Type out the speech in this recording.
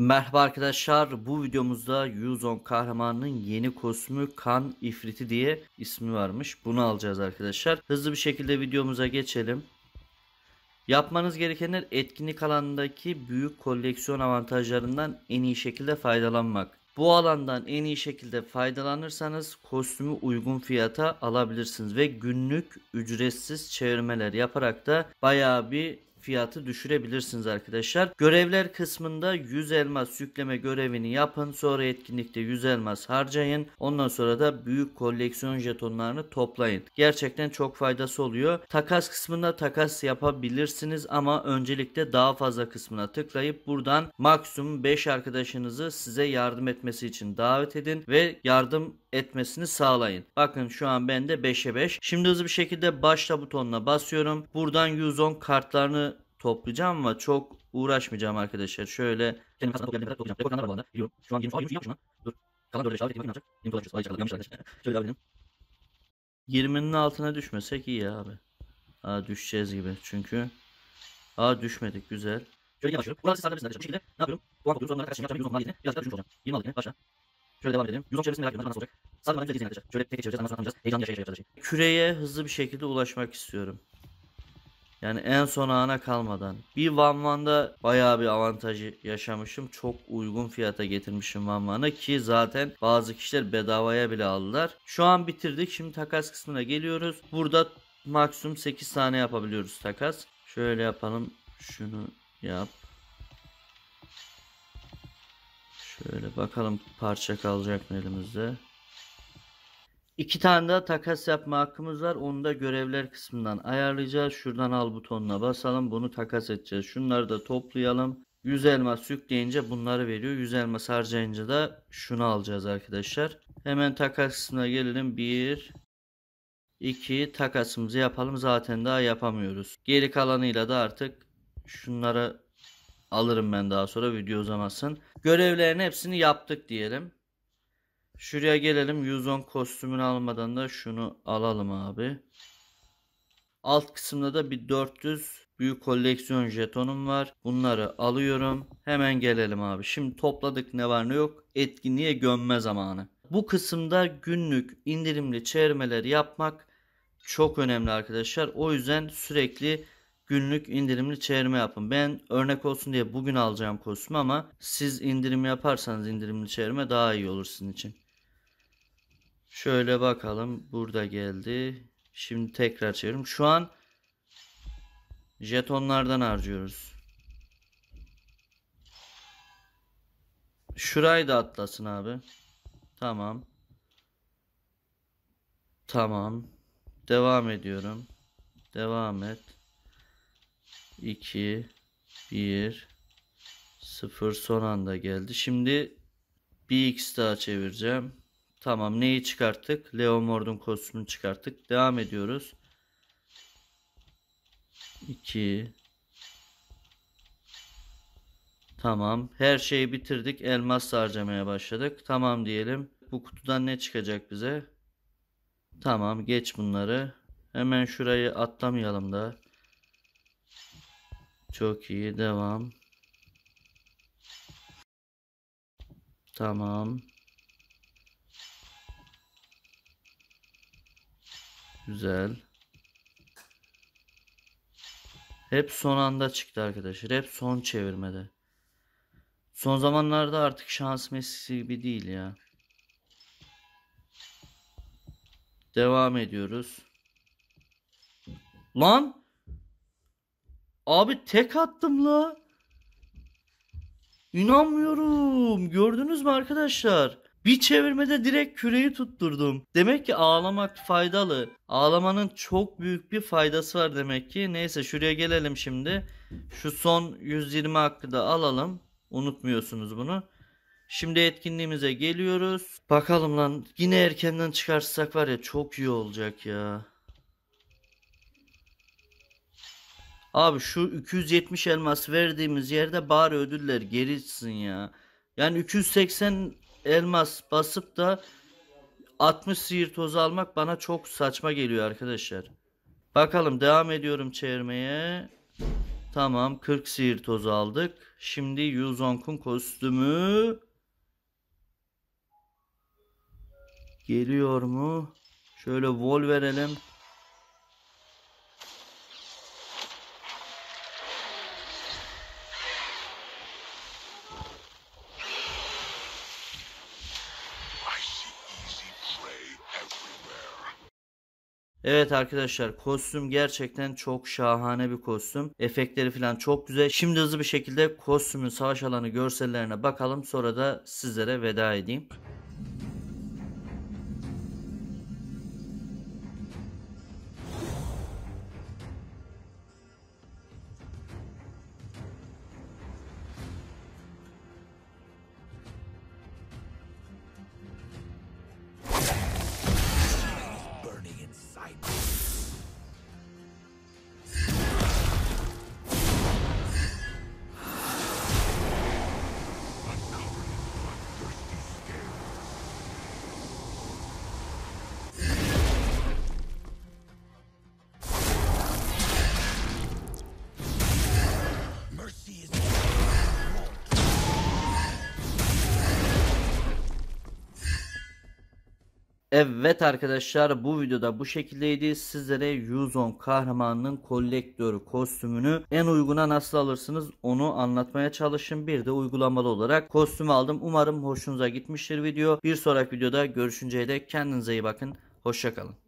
Merhaba arkadaşlar bu videomuzda Yuzon kahramanının yeni kostümü kan ifriti diye ismi varmış bunu alacağız arkadaşlar hızlı bir şekilde videomuza geçelim yapmanız gerekenler etkinlik alanındaki büyük koleksiyon avantajlarından en iyi şekilde faydalanmak bu alandan en iyi şekilde faydalanırsanız kostümü uygun fiyata alabilirsiniz ve günlük ücretsiz çevirmeler yaparak da bayağı bir fiyatı düşürebilirsiniz arkadaşlar. Görevler kısmında 100 elmas yükleme görevini yapın. Sonra etkinlikte 100 elmas harcayın. Ondan sonra da büyük koleksiyon jetonlarını toplayın. Gerçekten çok faydası oluyor. Takas kısmında takas yapabilirsiniz ama öncelikle daha fazla kısmına tıklayıp buradan maksimum 5 arkadaşınızı size yardım etmesi için davet edin ve yardım etmesini sağlayın. Bakın şu an bende 5'e 5. Şimdi hızlı bir şekilde başla butonuna basıyorum. Buradan 110 kartlarını toplayacağım ama çok uğraşmayacağım arkadaşlar. Şöyle kendim kasada toplayabildiğim kadar toplayacağım. Rekor kanlar var bu arada. Yürüyorum. Şu an 23 ay 23 yapmış lan. Dur. Kalan 4'e 5 abi. Bakın yapacak. 20 dolar Ay çakaladım. Yanlış arkadaşlar. Şöyle abi 20'nin altına düşmesek iyi abi. Aa düşeceğiz gibi çünkü. Aa düşmedik güzel. Şöyle yavaşlıyorum. Buralar siz sadece bizden Bu şekilde ne yapıyorum? Puan topluyorum. Sonra arkadaşım şey yapacağım. 110 Biraz daha düşmüş olacağım. 20 aldık yine. Başla. Şöyle devam edelim. Yüzon çevresini merak ediyorum. Nasıl olacak? Sadece bana izleyeceğiz arkadaşlar. Şöyle tek tek çevireceğiz. Ondan sonra tanıyacağız. Heyecanlı yaşa yaşa yapacağız. Küreye hızlı bir şekilde ulaşmak istiyorum. Yani en son ana kalmadan. Bir Van Van'da bayağı bir avantajı yaşamışım. Çok uygun fiyata getirmişim Van Van'ı ki zaten bazı kişiler bedavaya bile aldılar. Şu an bitirdik. Şimdi takas kısmına geliyoruz. Burada maksimum 8 tane yapabiliyoruz takas. Şöyle yapalım. Şunu yap. Şöyle bakalım parça kalacak mı elimizde. İki tane daha takas yapma hakkımız var. Onu da görevler kısmından ayarlayacağız. Şuradan al butonuna basalım. Bunu takas edeceğiz. Şunları da toplayalım. 100 elmas yükleyince bunları veriyor. 100 elmas harcayınca da şunu alacağız arkadaşlar. Hemen takas kısmına gelelim. 1, 2 takasımızı yapalım. Zaten daha yapamıyoruz. Geri kalanıyla da artık şunlara alırım ben daha sonra video uzamasın. Görevlerin hepsini yaptık diyelim. Şuraya gelelim. 110 kostümünü almadan da şunu alalım abi. Alt kısımda da bir 400 büyük koleksiyon jetonum var. Bunları alıyorum. Hemen gelelim abi. Şimdi topladık ne var ne yok. Etkinliğe gömme zamanı. Bu kısımda günlük indirimli çevirmeler yapmak çok önemli arkadaşlar. O yüzden sürekli günlük indirimli çevirme yapın. Ben örnek olsun diye bugün alacağım kostümü ama siz indirim yaparsanız indirimli çevirme daha iyi olur sizin için. Şöyle bakalım. Burada geldi. Şimdi tekrar çevirim. Şu an jetonlardan harcıyoruz. Şurayı da atlasın abi. Tamam. Tamam. Devam ediyorum. Devam et. 2 1 0 son anda geldi. Şimdi bir x daha çevireceğim. Tamam neyi çıkarttık? Leo Mord'un kostümünü çıkarttık. Devam ediyoruz. 2 Tamam. Her şeyi bitirdik. Elmas harcamaya başladık. Tamam diyelim. Bu kutudan ne çıkacak bize? Tamam. Geç bunları. Hemen şurayı atlamayalım da. Çok iyi devam. Tamam. Güzel. Hep son anda çıktı arkadaşlar. Hep son çevirmede. Son zamanlarda artık şans meselesi gibi değil ya. Devam ediyoruz. Lan! Abi tek attım la. İnanmıyorum. Gördünüz mü arkadaşlar? Bir çevirmede direkt küreyi tutturdum. Demek ki ağlamak faydalı. Ağlamanın çok büyük bir faydası var demek ki. Neyse şuraya gelelim şimdi. Şu son 120 hakkı da alalım. Unutmuyorsunuz bunu. Şimdi etkinliğimize geliyoruz. Bakalım lan yine erkenden çıkarsak var ya çok iyi olacak ya. Abi şu 270 elmas verdiğimiz yerde bari ödüller gerisin ya. Yani 280 elmas basıp da 60 sihir tozu almak bana çok saçma geliyor arkadaşlar. Bakalım devam ediyorum çevirmeye. Tamam 40 sihir tozu aldık. Şimdi Yuzong'un kostümü geliyor mu? Şöyle vol verelim. Evet arkadaşlar kostüm gerçekten çok şahane bir kostüm. Efektleri falan çok güzel. Şimdi hızlı bir şekilde kostümün savaş alanı görsellerine bakalım. Sonra da sizlere veda edeyim. Evet arkadaşlar bu videoda bu şekildeydi. Sizlere Yuzon kahramanının kolektörü kostümünü en uyguna nasıl alırsınız onu anlatmaya çalışın. Bir de uygulamalı olarak kostüm aldım. Umarım hoşunuza gitmiştir video. Bir sonraki videoda görüşünceye dek kendinize iyi bakın. Hoşçakalın.